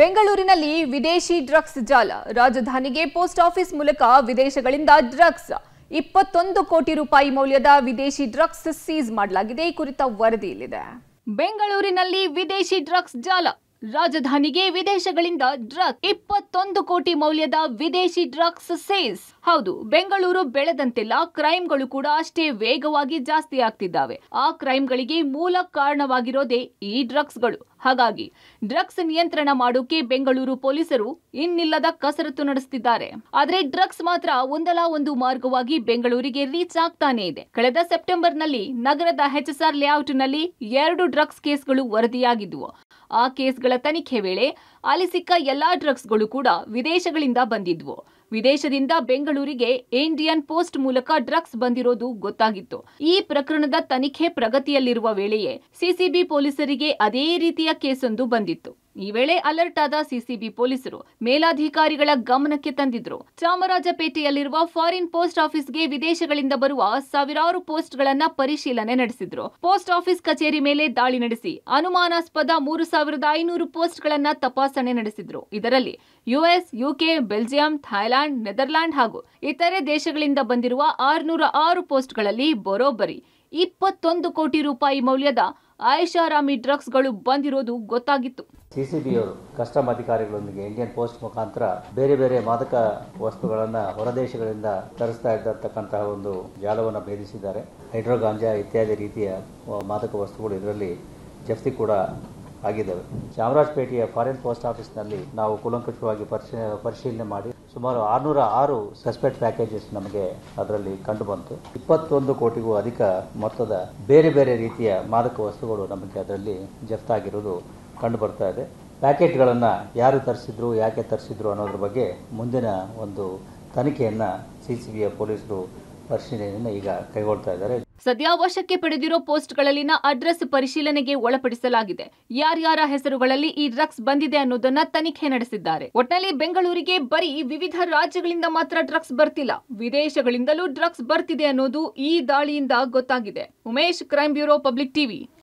ಬೆಂಗಳೂರಿನಲ್ಲಿ ವಿದೇಶಿ ಡ್ರಗ್ಸ್ ಜಾಲ ರಾಜಧಾನಿಗೆ ಪೋಸ್ಟ್ ಆಫೀಸ್ ಮೂಲಕ ವಿದೇಶಗಳಿಂದ ಡ್ರಗ್ಸ್ ಇಪ್ಪತ್ತೊಂದು ಕೋಟಿ ರೂಪಾಯಿ ಮೌಲ್ಯದ ವಿದೇಶಿ ಡ್ರಗ್ಸ್ ಸೀಸ್ ಮಾಡಲಾಗಿದೆ ಈ ಕುರಿತ ವರದಿ ಬೆಂಗಳೂರಿನಲ್ಲಿ ವಿದೇಶಿ ಡ್ರಗ್ಸ್ ಜಾಲ ರಾಜಧಾನಿಗೆ ವಿದೇಶಗಳಿಂದ ಡ್ರಗ್ ಇಪ್ಪತ್ತೊಂದು ಕೋಟಿ ಮೌಲ್ಯದ ವಿದೇಶಿ ಡ್ರಗ್ಸ್ ಸೇಸ್ ಹೌದು ಬೆಂಗಳೂರು ಬೆಳೆದಂತೆಲ್ಲ ಕ್ರೈಮ್ಗಳು ಕೂಡ ಅಷ್ಟೇ ವೇಗವಾಗಿ ಜಾಸ್ತಿ ಆಗ್ತಿದ್ದಾವೆ ಆ ಕ್ರೈಮ್ಗಳಿಗೆ ಮೂಲ ಕಾರಣವಾಗಿರೋದೇ ಈ ಡ್ರಗ್ಸ್ಗಳು ಹಾಗಾಗಿ ಡ್ರಗ್ಸ್ ನಿಯಂತ್ರಣ ಮಾಡೋಕೆ ಬೆಂಗಳೂರು ಪೊಲೀಸರು ಇನ್ನಿಲ್ಲದ ಕಸರತ್ತು ನಡೆಸುತ್ತಿದ್ದಾರೆ ಆದರೆ ಡ್ರಗ್ಸ್ ಮಾತ್ರ ಒಂದಲ್ಲ ಒಂದು ಮಾರ್ಗವಾಗಿ ಬೆಂಗಳೂರಿಗೆ ರೀಚ್ ಆಗ್ತಾನೆ ಇದೆ ಕಳೆದ ಸೆಪ್ಟೆಂಬರ್ನಲ್ಲಿ ನಗರದ ಹೆಚ್ಎಸ್ಆರ್ ಲೇಔಟ್ನಲ್ಲಿ ಎರಡು ಡ್ರಗ್ಸ್ ಕೇಸ್ಗಳು ವರದಿಯಾಗಿದ್ದವು ಆ ಕೇಸ್ಗಳ ತನಿಖೆ ವೇಳೆ ಅಲ್ಲಿ ಸಿಕ್ಕ ಎಲ್ಲಾ ಡ್ರಗ್ಸ್ಗಳು ಕೂಡ ವಿದೇಶಗಳಿಂದ ಬಂದಿದ್ವು ವಿದೇಶದಿಂದ ಬೆಂಗಳೂರಿಗೆ ಇಂಡಿಯನ್ ಪೋಸ್ಟ್ ಮೂಲಕ ಡ್ರಗ್ಸ್ ಬಂದಿರೋದು ಗೊತ್ತಾಗಿತ್ತು ಈ ಪ್ರಕರಣದ ತನಿಖೆ ಪ್ರಗತಿಯಲ್ಲಿರುವ ವೇಳೆಯೇ ಸಿಸಿಬಿ ಪೊಲೀಸರಿಗೆ ಅದೇ ರೀತಿಯ ಕೇಸೊಂದು ಬಂದಿತ್ತು ಈ ವೇಳೆ ಅಲರ್ಟ್ ಆದ ಸಿಸಿಬಿ ಪೊಲೀಸರು ಮೇಲಾಧಿಕಾರಿಗಳ ಗಮನಕ್ಕೆ ತಂದಿದ್ರು ಚಾಮರಾಜಪೇಟೆಯಲ್ಲಿರುವ ಫಾರಿನ್ ಪೋಸ್ಟ್ ಆಫೀಸ್ಗೆ ವಿದೇಶಗಳಿಂದ ಬರುವ ಸಾವಿರಾರು ಪೋಸ್ಟ್ಗಳನ್ನ ಪರಿಶೀಲನೆ ನಡೆಸಿದ್ರು ಪೋಸ್ಟ್ ಆಫೀಸ್ ಕಚೇರಿ ಮೇಲೆ ದಾಳಿ ನಡೆಸಿ ಅನುಮಾನಾಸ್ಪದ ಮೂರು ಸಾವಿರದ ಐನೂರು ಪೋಸ್ಟ್ಗಳನ್ನ ತಪಾಸಣೆ ನಡೆಸಿದ್ರು ಇದರಲ್ಲಿ US UK Belgium Thailand Netherland ಹಾಗೂ ಇತರೆ ದೇಶಗಳಿಂದ ಬಂದಿರುವ ಆರುನೂರ ಆರು ಪೋಸ್ಟ್ಗಳಲ್ಲಿ ಬರೋಬ್ಬರಿ ಇಪ್ಪತ್ತೊಂದು ಕೋಟಿ ರೂಪಾಯಿ ಮೌಲ್ಯದ ಡ್ರಗ್ಸ್ ಡ್ರಗ್ಸ್ಗಳು ಬಂದಿರೋದು ಗೊತ್ತಾಗಿತ್ತು ಸಿಸಿಬಿಯವರು ಕಸ್ಟಮ್ ಅಧಿಕಾರಿಗಳೊಂದಿಗೆ ಇಂಡಿಯನ್ ಪೋಸ್ಟ್ ಮುಖಾಂತರ ಬೇರೆ ಬೇರೆ ಮಾದಕ ವಸ್ತುಗಳನ್ನು ಹೊರದೇಶಗಳಿಂದ ತರಿಸ್ತಾ ಇದ್ದಂತಕ್ಕಂತಹ ಒಂದು ಜಾಲವನ್ನು ಭೇದಿಸಿದ್ದಾರೆ ಹೈಡ್ರೋಗಾಂಜಾ ಇತ್ಯಾದಿ ರೀತಿಯ ಮಾದಕ ವಸ್ತುಗಳು ಇದರಲ್ಲಿ ಜಾಸ್ತಿ ಕೂಡ ಆಗಿದ್ದಾವೆ ಚಾಮರಾಜಪೇಟೆಯ ಫಾರಿನ್ ಪೋಸ್ಟ್ ಆಫೀಸ್ನಲ್ಲಿ ನಾವು ಕುಲಂಕುಷವಾಗಿ ಪರಿಶೀಲನೆ ಮಾಡಿ ಸುಮಾರು ಆರುನೂರ ಆರು ಸಸ್ಪೆಕ್ಟ್ ಪ್ಯಾಕೇಜಸ್ ನಮಗೆ ಅದರಲ್ಲಿ ಕಂಡು ಬಂತು ಇಪ್ಪತ್ತೊಂದು ಕೋಟಿಗೂ ಅಧಿಕ ಮೊತ್ತದ ಬೇರೆ ಬೇರೆ ರೀತಿಯ ಮಾದಕ ವಸ್ತುಗಳು ನಮಗೆ ಅದರಲ್ಲಿ ಜಫ್ತಾಗಿರೋದು ಕಂಡು ಬರ್ತಾ ಇದೆ ಪ್ಯಾಕೆಟ್ಗಳನ್ನು ಯಾರು ತರಿಸಿದ್ರು ಯಾಕೆ ತರಿಸಿದ್ರು ಅನ್ನೋದ್ರ ಬಗ್ಗೆ ಮುಂದಿನ ಒಂದು ತನಿಖೆಯನ್ನು ಸಿ ಸಿ ಬಿಯ ಪೊಲೀಸರು ಪರಿಶೀಲನೆಯನ್ನು ಈಗ ಕೈಗೊಳ್ತಾ ಇದ್ದಾರೆ ಸದ್ಯ ವಶಕ್ಕೆ ಪಡೆದಿರೋ ಪೋಸ್ಟ್ಗಳಲ್ಲಿನ ಅಡ್ರೆಸ್ ಪರಿಶೀಲನೆಗೆ ಒಳಪಡಿಸಲಾಗಿದೆ ಯಾರ್ಯಾರ ಹೆಸರುಗಳಲ್ಲಿ ಈ ಡ್ರಗ್ಸ್ ಬಂದಿದೆ ಅನ್ನೋದನ್ನ ತನಿಖೆ ನಡೆಸಿದ್ದಾರೆ ಒಟ್ನಲ್ಲಿ ಬೆಂಗಳೂರಿಗೆ ಬರೀ ವಿವಿಧ ರಾಜ್ಯಗಳಿಂದ ಮಾತ್ರ ಡ್ರಗ್ಸ್ ಬರ್ತಿಲ್ಲ ವಿದೇಶಗಳಿಂದಲೂ ಡ್ರಗ್ಸ್ ಬರ್ತಿದೆ ಅನ್ನೋದು ಈ ದಾಳಿಯಿಂದ ಗೊತ್ತಾಗಿದೆ Umesh crime bureau public TV